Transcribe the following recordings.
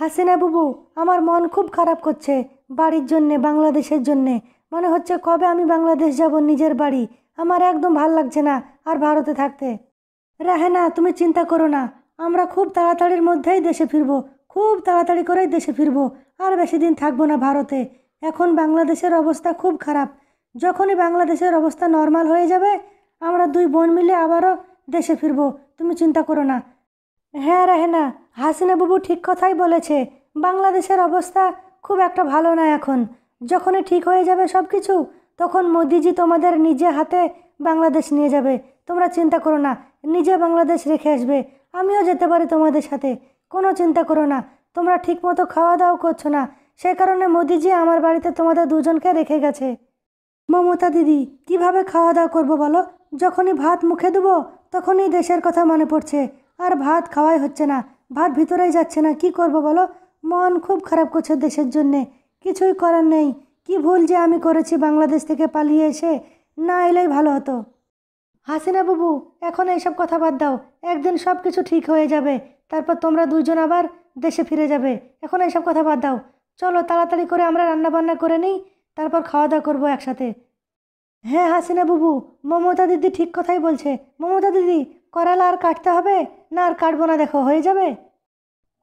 হাসিনা বুবু আমার মন খুব খারাপ করছে বাড়ির জন্যে বাংলাদেশের জন্যে মনে হচ্ছে কবে আমি বাংলাদেশ যাব নিজের বাড়ি আমার একদম ভাল লাগছে না আর ভারতে থাকতে রাহেনা তুমি চিন্তা করো না আমরা খুব তাড়াতাড়ির মধ্যেই দেশে ফিরবো খুব তাড়াতাড়ি করেই দেশে ফিরবো আর বেশি দিন থাকবো না ভারতে এখন বাংলাদেশের অবস্থা খুব খারাপ যখনই বাংলাদেশের অবস্থা নর্মাল হয়ে যাবে আমরা দুই বোন মিলে আবারও দেশে ফিরবো তুমি চিন্তা করো না হ্যাঁ রেহেনা হাসিনা বাবু ঠিক কথাই বলেছে বাংলাদেশের অবস্থা খুব একটা ভালো না এখন যখনই ঠিক হয়ে যাবে সব কিছু তখন মোদিজি তোমাদের নিজে হাতে বাংলাদেশ নিয়ে যাবে তোমরা চিন্তা করো না নিজে বাংলাদেশ রেখে আসবে আমিও যেতে পারি তোমাদের সাথে কোনো চিন্তা করো না তোমরা ঠিক মতো খাওয়া দাওয়া করছো না সেই কারণে মোদিজি আমার বাড়িতে তোমাদের দুজনকে রেখে গেছে মমতা দিদি কিভাবে খাওয়া দাওয়া করবো বলো যখনই ভাত মুখে দেবো তখনই দেশের কথা মনে পড়ছে আর ভাত খাওয়াই হচ্ছে না ভাত ভিতরেই যাচ্ছে না কি করব বলো মন খুব খারাপ করছে দেশের জন্যে কিছুই করার নেই কি ভুল যে আমি করেছি বাংলাদেশ থেকে পালিয়ে এসে না এলেই ভালো হতো হাসিনা বাবু এখন এইসব কথা বাদ দাও একদিন সব কিছু ঠিক হয়ে যাবে তারপর তোমরা দুজন আবার দেশে ফিরে যাবে এখন এইসব কথা বাদ দাও চলো তাড়াতাড়ি করে আমরা রান্না বান্না করে নিই তারপর খাওয়া দাওয়া করবো একসাথে হ্যাঁ হাসিনা বুবু মমতা দিদি ঠিক কথাই বলছে মমতা দিদি করালা আর কাটতে হবে না আর কাটবো না দেখো হয়ে যাবে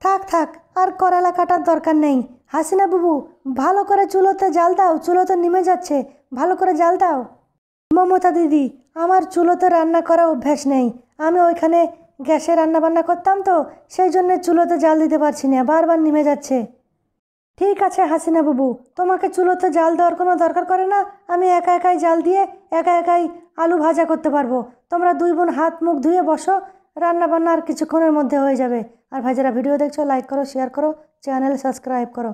থাক থাক আর করালা কাটার দরকার নেই হাসিনা বুবু ভালো করে চুলোতে জাল দাও চুলোতে নেমে যাচ্ছে ভালো করে জাল দাও মমতা দিদি আমার চুলোতে রান্না করা অভ্যাস নেই আমি ওইখানে গ্যাসে রান্না বান্না করতাম তো সেই জন্য চুলোতে জাল দিতে পারছি না বারবার নেমে যাচ্ছে ঠিক আছে হাসিনা বাবু তোমাকে চুলোতে জাল দেওয়ার কোনো দরকার করে না আমি একা একাই জাল দিয়ে একা একাই আলু ভাজা করতে পারবো তোমরা দুই বোন হাত মুখ ধুয়ে বসো রান্না বান্না আর কিছুক্ষণের মধ্যে হয়ে যাবে আর ভাইজারা ভিডিও দেখছো লাইক করো শেয়ার করো চ্যানেল সাবস্ক্রাইব করো